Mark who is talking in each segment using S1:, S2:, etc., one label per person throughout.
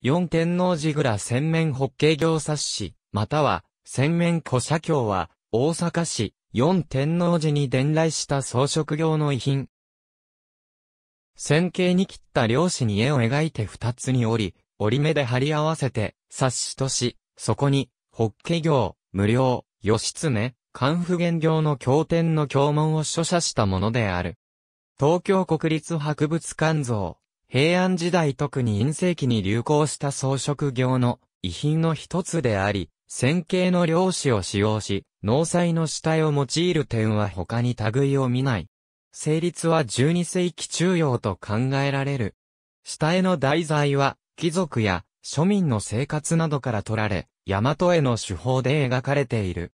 S1: 四天王寺蔵千面北景行冊子、または、千面古社協は、大阪市、四天王寺に伝来した装飾業の遺品。線形に切った漁師に絵を描いて二つに折り、折り目で貼り合わせて、冊子とし、そこに、北景行、無料、義経、官府原行の経典の経文を書写したものである。東京国立博物館像。平安時代特に陰世紀に流行した装飾業の遺品の一つであり、線形の漁師を使用し、農祭の死体を用いる点は他に類を見ない。成立は12世紀中央と考えられる。死体の題材は、貴族や庶民の生活などから取られ、大和絵の手法で描かれている。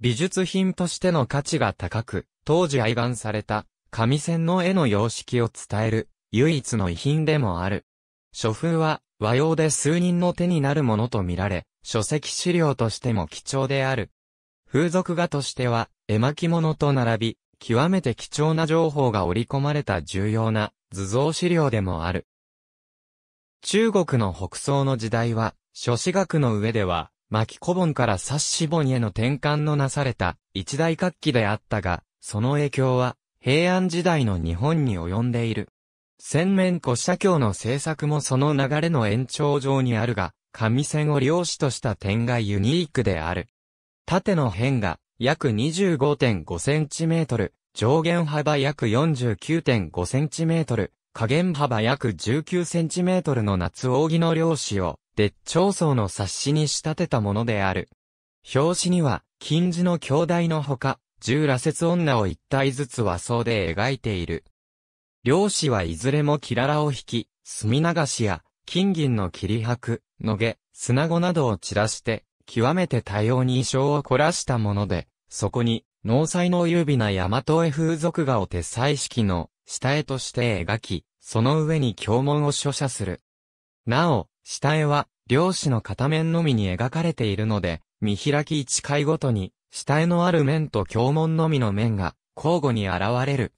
S1: 美術品としての価値が高く、当時愛玩された、神仙の絵の様式を伝える唯一の遺品でもある。書風は和洋で数人の手になるものとみられ、書籍資料としても貴重である。風俗画としては、絵巻物と並び、極めて貴重な情報が織り込まれた重要な図像資料でもある。中国の北宋の時代は、諸史学の上では、巻古本から冊子本への転換のなされた一大活気であったが、その影響は平安時代の日本に及んでいる。洗面古社協の制作もその流れの延長上にあるが、紙線を漁師とした点がユニークである。縦の辺が約2 5 5トル、上限幅約4 9 5トル、下限幅約1 9トルの夏扇の漁師を、で、長層の冊子に仕立てたものである。表紙には、金字の兄弟のほか、十羅刹女を一体ずつ和装で描いている。漁師はいずれもキララを引き、墨流しや、金銀の切り箔、のげ、砂子などを散らして、極めて多様に衣装を凝らしたもので、そこに、農災の優美な大和絵風俗画を鉄彩式の下絵として描き、その上に経文を書写する。なお、下絵は、漁師の片面のみに描かれているので、見開き一回ごとに、下絵のある面と経文のみの面が、交互に現れる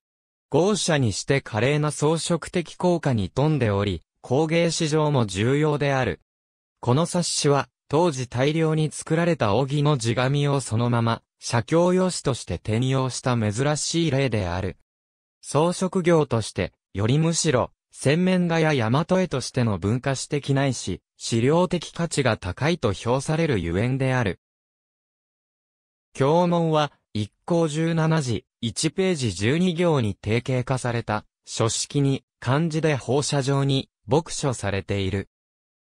S1: 豪奢にして華麗な装飾的効果に富んでおり、工芸史上も重要である。この冊子は、当時大量に作られた扇の地紙をそのまま、写経用紙として転用した珍しい例である。装飾業として、よりむしろ、洗面画や大和絵としての文化史的ないし、資料的価値が高いと評されるゆえんである。経文は、一行17時、1ページ12行に定型化された、書式に、漢字で放射状に、牧書されている。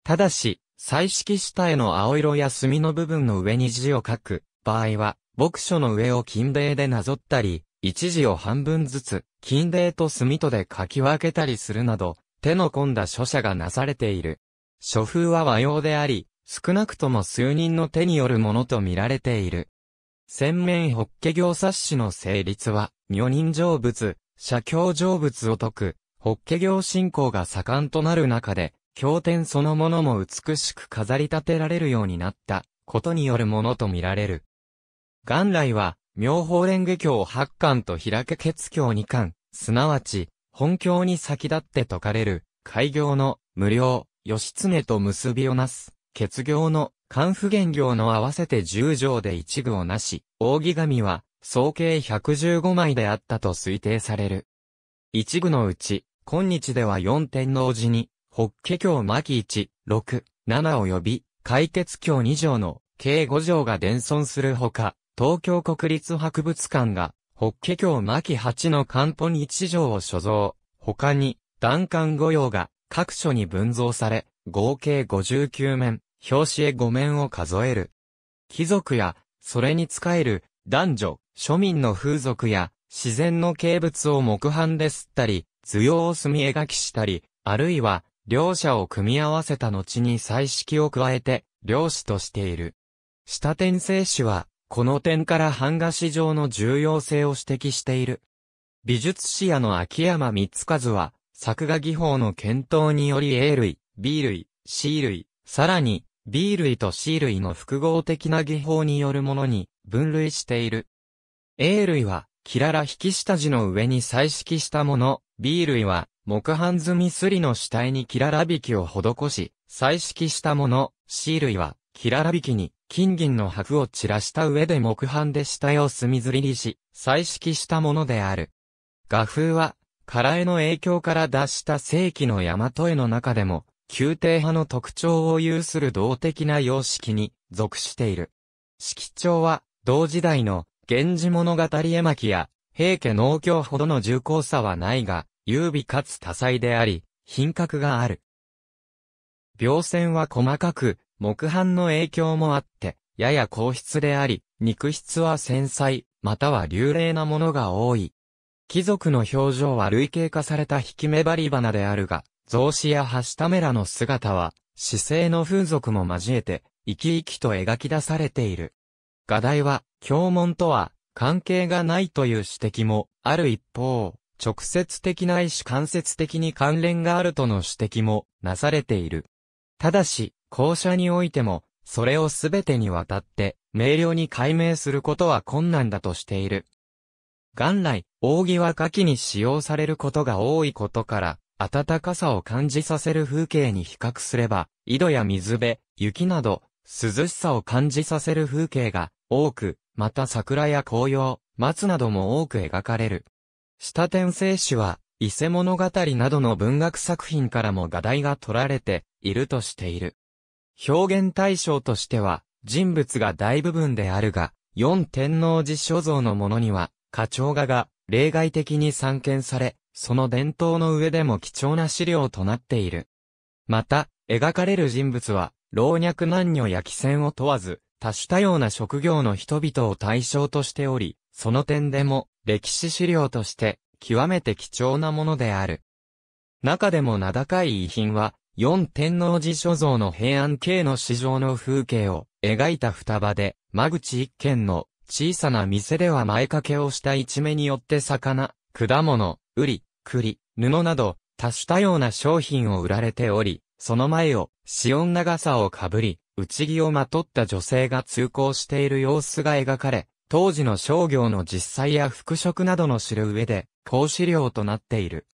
S1: ただし、彩色下絵の青色や墨の部分の上に字を書く場合は、牧書の上を金泥でなぞったり、一字を半分ずつ、金泥と墨とで書き分けたりするなど、手の込んだ書写がなされている。書風は和様であり、少なくとも数人の手によるものと見られている。千面法華行冊子の成立は、女人成仏、社教成仏を説く、法華行信仰が盛んとなる中で、経典そのものも美しく飾り立てられるようになったことによるものとみられる。元来は、妙法蓮華経八巻と開け結教二巻、すなわち、本教に先立って説かれる、開業の無料、義経と結びをなす、結業の官不現業の合わせて10条で一部をなし、扇紙は総計115枚であったと推定される。一部のうち、今日では四天王寺に、北家教巻1、6、7及び、解決教2条の計5条が伝存するほか、東京国立博物館が、北家教巻8の漢本一条を所蔵、他に、段漢御用が各所に分蔵され、合計59面、表紙へ5面を数える。貴族や、それに仕える、男女、庶民の風俗や、自然の景物を木版で吸ったり、図様を墨描きしたり、あるいは、両者を組み合わせた後に彩色を加えて、漁師としている。下天聖史は、この点から版画史上の重要性を指摘している。美術史屋の秋山三つ数は、作画技法の検討により A 類、B 類、C 類、さらに B 類と C 類の複合的な技法によるものに分類している。A 類は、キララ引き下地の上に彩色したもの、B 類は、木版済みすりの下体にキララ引きを施し、彩色したもの、C 類は、キララ引きに、金銀の箔を散らした上で木版で下絵を墨ずりにし、彩色したものである。画風は、唐絵の影響から出した世紀の大和絵の中でも、宮廷派の特徴を有する動的な様式に属している。式調は、同時代の、源氏物語絵巻や、平家農協ほどの重厚さはないが、優美かつ多彩であり、品格がある。描線は細かく、木版の影響もあって、やや硬質であり、肉質は繊細、または流麗なものが多い。貴族の表情は類型化された引き目張り花であるが、雑誌やハシタメラの姿は、姿勢の風俗も交えて、生き生きと描き出されている。画題は、教文とは、関係がないという指摘も、ある一方、直接的ないし間接的に関連があるとの指摘も、なされている。ただし、校舎においても、それをすべてにわたって、明瞭に解明することは困難だとしている。元来、扇は下記に使用されることが多いことから、暖かさを感じさせる風景に比較すれば、井戸や水辺、雪など、涼しさを感じさせる風景が多く、また桜や紅葉、松なども多く描かれる。下天聖史は、伊勢物語などの文学作品からも画題が取られているとしている。表現対象としては、人物が大部分であるが、四天王寺所蔵のものには、花鳥画が例外的に散見され、その伝統の上でも貴重な資料となっている。また、描かれる人物は、老若男女や汽船を問わず、多種多様な職業の人々を対象としており、その点でも、歴史資料として、極めて貴重なものである。中でも名高い遺品は、四天王寺所蔵の平安系の市場の風景を描いた双葉で、間口一軒の小さな店では前掛けをした一目によって魚、果物、ウり、栗、布など、多種多様な商品を売られており、その前を、潮長さをかぶり、内着をまとった女性が通行している様子が描かれ、当時の商業の実際や服飾などの知る上で、講師料となっている。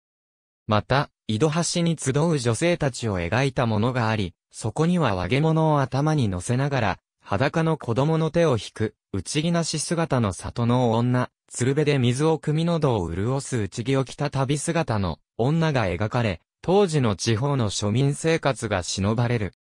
S1: また、井戸橋に集う女性たちを描いたものがあり、そこには和げ物を頭に乗せながら、裸の子供の手を引く、内着なし姿の里の女、鶴瓶で水を汲み喉を潤す内着を着た旅姿の女が描かれ、当時の地方の庶民生活が忍ばれる。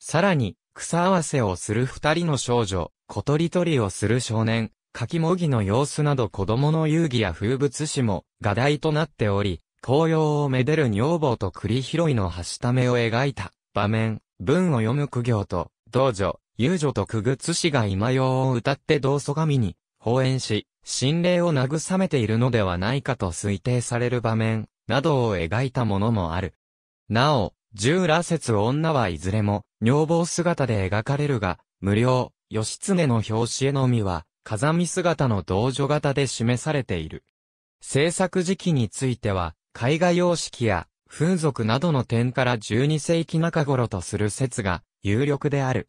S1: さらに、草合わせをする二人の少女、小鳥取りをする少年、柿もぎの様子など子供の遊戯や風物詩も画題となっており、紅葉をめでる女房と栗拾いの端ためを描いた場面、文を読む苦行と、道女、遊女とくぐつしが今用を歌って道祖神に、放演し、心霊を慰めているのではないかと推定される場面などを描いたものもある。なお、従羅説女はいずれも女房姿で描かれるが、無料、義経の表紙絵のみは、風見姿の同女型で示されている。制作時期については、絵画様式や風俗などの点から12世紀中頃とする説が有力である。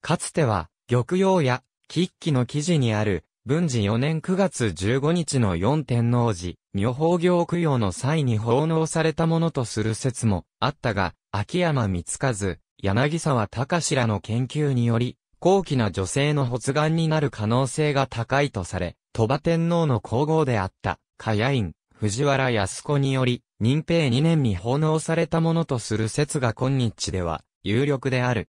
S1: かつては、玉葉や喫記の記事にある文治4年9月15日の四天王寺、女法行供養の際に奉納されたものとする説もあったが、秋山つかず、柳沢隆らの研究により、高貴な女性の発願になる可能性が高いとされ、鳥羽天皇の皇后であった、かや院、藤原康子により、任平2年に奉納されたものとする説が今日では、有力である。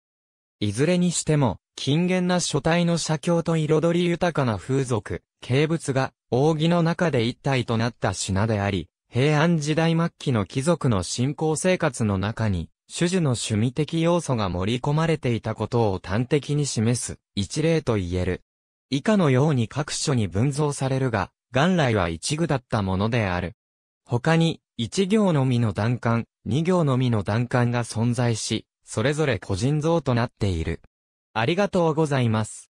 S1: いずれにしても、近現な書体の写経と彩り豊かな風俗、景物が、扇の中で一体となった品であり、平安時代末期の貴族の信仰生活の中に、種々の趣味的要素が盛り込まれていたことを端的に示す一例と言える。以下のように各所に分造されるが、元来は一具だったものである。他に、一行のみの段階、二行のみの段階が存在し、それぞれ個人像となっている。ありがとうございます。